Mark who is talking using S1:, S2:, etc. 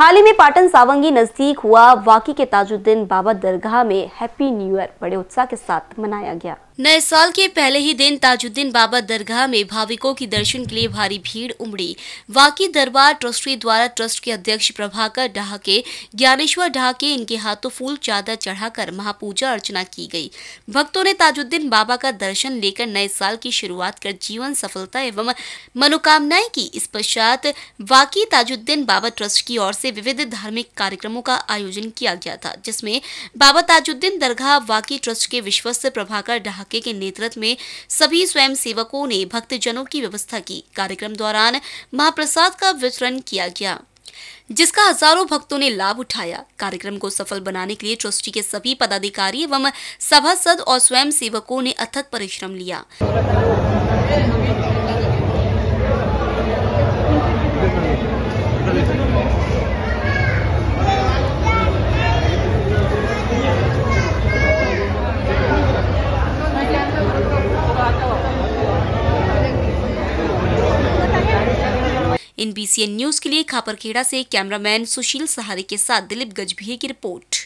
S1: हाल ही में पाटन सावंगी नजदीक हुआ वाकी के ताजुद्दीन बाबा दरगाह में हैप्पी न्यू ईयर बड़े उत्साह के साथ मनाया गया नए साल के पहले ही दिन ताजुद्दीन बाबा दरगाह में भाविकों की दर्शन के लिए भारी भीड़ उमड़ी वाकी दरबार ट्रस्टी द्वारा ट्रस्ट के अध्यक्ष प्रभाकर डहाके ज्ञानेश्वर ढाके इनके हाथों फूल चादर चढ़ाकर महापूजा अर्चना की गई भक्तों ने ताजुद्दीन बाबा का दर्शन लेकर नए साल की शुरुआत कर जीवन सफलता एवं मनोकामनाएं की इस पश्चात वाकी ताजुद्दीन बाबा ट्रस्ट की ओर से से विविध धार्मिक कार्यक्रमों का आयोजन किया गया था जिसमें बाबा ताजुद्दीन दरगाह वाकी ट्रस्ट के विश्वस्त प्रभाकर ढहाके के नेतृत्व में सभी स्वयं सेवकों ने भक्तजनों की व्यवस्था की कार्यक्रम दौरान महाप्रसाद का वितरण किया गया जिसका हजारों भक्तों ने लाभ उठाया कार्यक्रम को सफल बनाने के लिए ट्रस्टी के सभी पदाधिकारी एवं सभासद और स्वयं सेवकों ने अथक परिश्रम लिया इन बी न्यूज के लिए खापरखेड़ा से कैमरामैन सुशील सहारे के साथ दिलीप गजभिये की रिपोर्ट